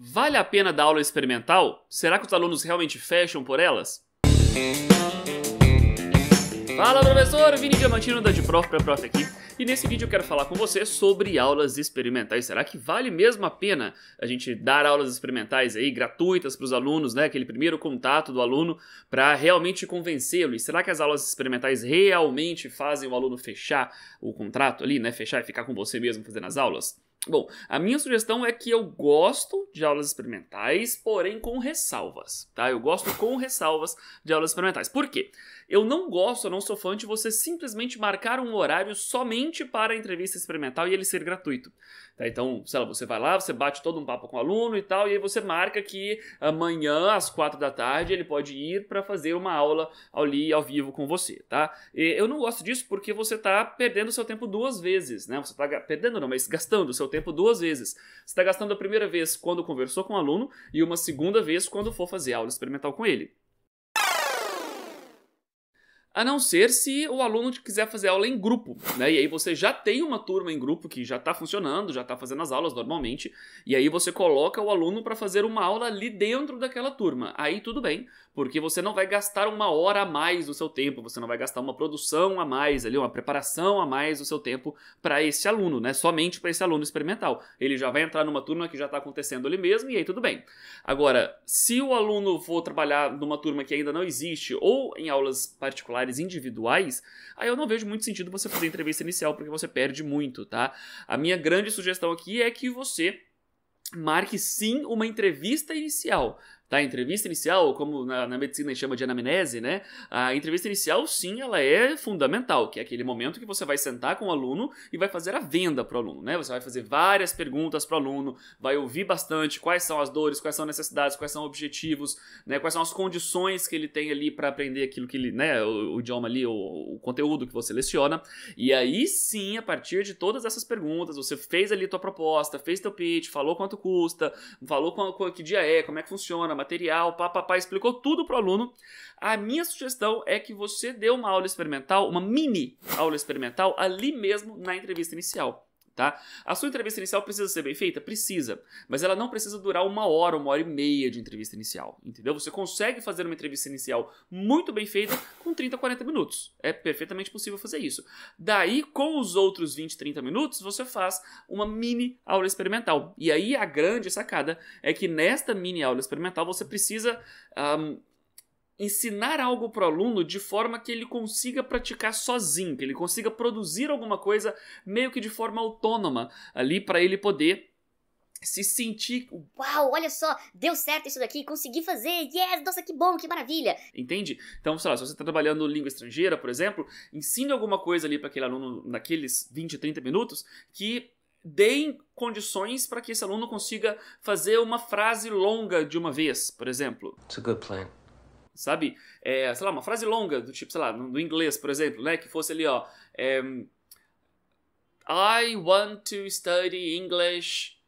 Vale a pena dar aula experimental? Será que os alunos realmente fecham por elas? Fala professor, Vini Diamantino da De Prof para Prof aqui. E nesse vídeo eu quero falar com você sobre aulas experimentais. Será que vale mesmo a pena a gente dar aulas experimentais aí gratuitas para os alunos, né? Aquele primeiro contato do aluno para realmente convencê-lo. E será que as aulas experimentais realmente fazem o aluno fechar o contrato ali, né? Fechar e ficar com você mesmo fazendo as aulas? Bom, a minha sugestão é que eu gosto de aulas experimentais, porém com ressalvas, tá? Eu gosto com ressalvas de aulas experimentais. Por quê? Eu não gosto, eu não sou fã de você simplesmente marcar um horário somente para a entrevista experimental e ele ser gratuito. Tá? Então, sei lá, você vai lá, você bate todo um papo com o aluno e tal, e aí você marca que amanhã às quatro da tarde ele pode ir para fazer uma aula ali ao vivo com você, tá? E eu não gosto disso porque você está perdendo seu tempo duas vezes, né? Você está perdendo não, mas gastando seu seu tempo duas vezes. Você está gastando a primeira vez quando conversou com o um aluno e uma segunda vez quando for fazer aula experimental com ele a não ser se o aluno quiser fazer aula em grupo, né? E aí você já tem uma turma em grupo que já está funcionando, já está fazendo as aulas normalmente, e aí você coloca o aluno para fazer uma aula ali dentro daquela turma. Aí tudo bem, porque você não vai gastar uma hora a mais do seu tempo, você não vai gastar uma produção a mais ali, uma preparação a mais do seu tempo para esse aluno, né? Somente para esse aluno experimental. Ele já vai entrar numa turma que já está acontecendo ali mesmo, e aí tudo bem. Agora, se o aluno for trabalhar numa turma que ainda não existe ou em aulas particulares individuais, aí eu não vejo muito sentido você fazer entrevista inicial, porque você perde muito, tá? A minha grande sugestão aqui é que você marque sim uma entrevista inicial. Tá? A entrevista inicial, como na, na medicina chama de anamnese, né? A entrevista inicial, sim, ela é fundamental, que é aquele momento que você vai sentar com o aluno e vai fazer a venda para o aluno, né? Você vai fazer várias perguntas para o aluno, vai ouvir bastante quais são as dores, quais são necessidades, quais são objetivos, né? Quais são as condições que ele tem ali para aprender aquilo que ele, né? O, o idioma ali, o, o conteúdo que você seleciona. E aí sim, a partir de todas essas perguntas, você fez ali tua proposta, fez teu pitch, falou quanto custa, falou qual, qual, que dia é, como é que funciona, material, papapá, explicou tudo para o aluno. A minha sugestão é que você dê uma aula experimental, uma mini aula experimental, ali mesmo na entrevista inicial tá? A sua entrevista inicial precisa ser bem feita? Precisa. Mas ela não precisa durar uma hora, uma hora e meia de entrevista inicial, entendeu? Você consegue fazer uma entrevista inicial muito bem feita com 30, 40 minutos. É perfeitamente possível fazer isso. Daí, com os outros 20, 30 minutos, você faz uma mini aula experimental. E aí, a grande sacada é que nesta mini aula experimental, você precisa um, ensinar algo para o aluno de forma que ele consiga praticar sozinho, que ele consiga produzir alguma coisa meio que de forma autônoma ali para ele poder se sentir. Uau, olha só, deu certo isso daqui, consegui fazer, yes, nossa, que bom, que maravilha. Entende? Então, sei lá, se você está trabalhando língua estrangeira, por exemplo, ensine alguma coisa ali para aquele aluno naqueles 20, 30 minutos que deem condições para que esse aluno consiga fazer uma frase longa de uma vez, por exemplo. It's a good plan sabe? É, sei lá, uma frase longa, do tipo, sei lá, no, no inglês, por exemplo, né? Que fosse ali, ó. É, I want to study English.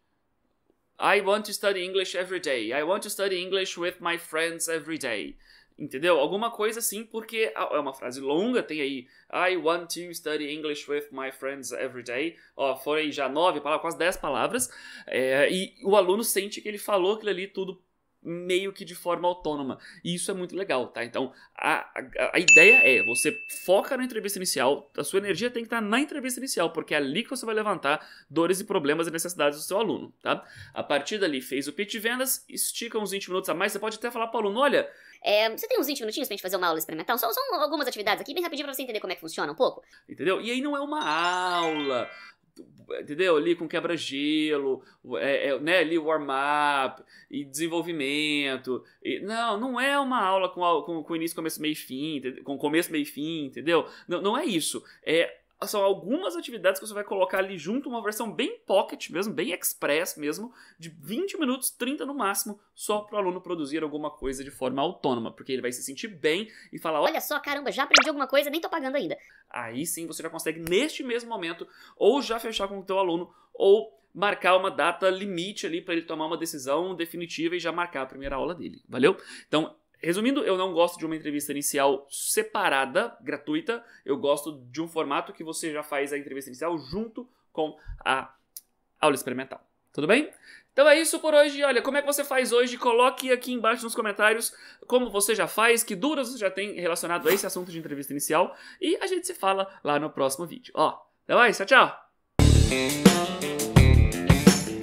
I want to study English every day. I want to study English with my friends every day. Entendeu? Alguma coisa assim, porque ah, é uma frase longa, tem aí I want to study English with my friends every day. Ó, foram já nove palavras, quase dez palavras. É, e o aluno sente que ele falou aquilo ali tudo meio que de forma autônoma. E isso é muito legal, tá? Então, a, a, a, ideia é, você foca na entrevista inicial, a sua energia tem que estar na entrevista inicial, porque é ali que você vai levantar dores e problemas e necessidades do seu aluno, tá? A partir dali, fez o pitch de vendas, estica uns 20 minutos a mais, você pode até falar para o aluno, olha... É, você tem uns 20 minutinhos pra gente fazer uma aula experimental? são algumas atividades aqui, bem rapidinho pra você entender como é que funciona um pouco. Entendeu? E aí não é uma aula, entendeu? Ali com quebra-gelo, é, é, né? ali warm-up e desenvolvimento. E, não, não é uma aula com, com, com início, começo, meio fim, com começo, meio fim, entendeu? Não, não é isso. É são algumas atividades que você vai colocar ali junto, uma versão bem pocket mesmo, bem express mesmo, de 20 minutos, 30 no máximo, só para o aluno produzir alguma coisa de forma autônoma, porque ele vai se sentir bem e falar: Olha só, caramba, já aprendi alguma coisa, nem tô pagando ainda. Aí sim você já consegue, neste mesmo momento, ou já fechar com o teu aluno, ou marcar uma data limite ali para ele tomar uma decisão definitiva e já marcar a primeira aula dele, valeu? Então, Resumindo, eu não gosto de uma entrevista inicial separada, gratuita. Eu gosto de um formato que você já faz a entrevista inicial junto com a aula experimental. Tudo bem? Então é isso por hoje. Olha, como é que você faz hoje? Coloque aqui embaixo nos comentários como você já faz, que duras você já tem relacionado a esse assunto de entrevista inicial. E a gente se fala lá no próximo vídeo. Ó, até mais, tchau, tchau!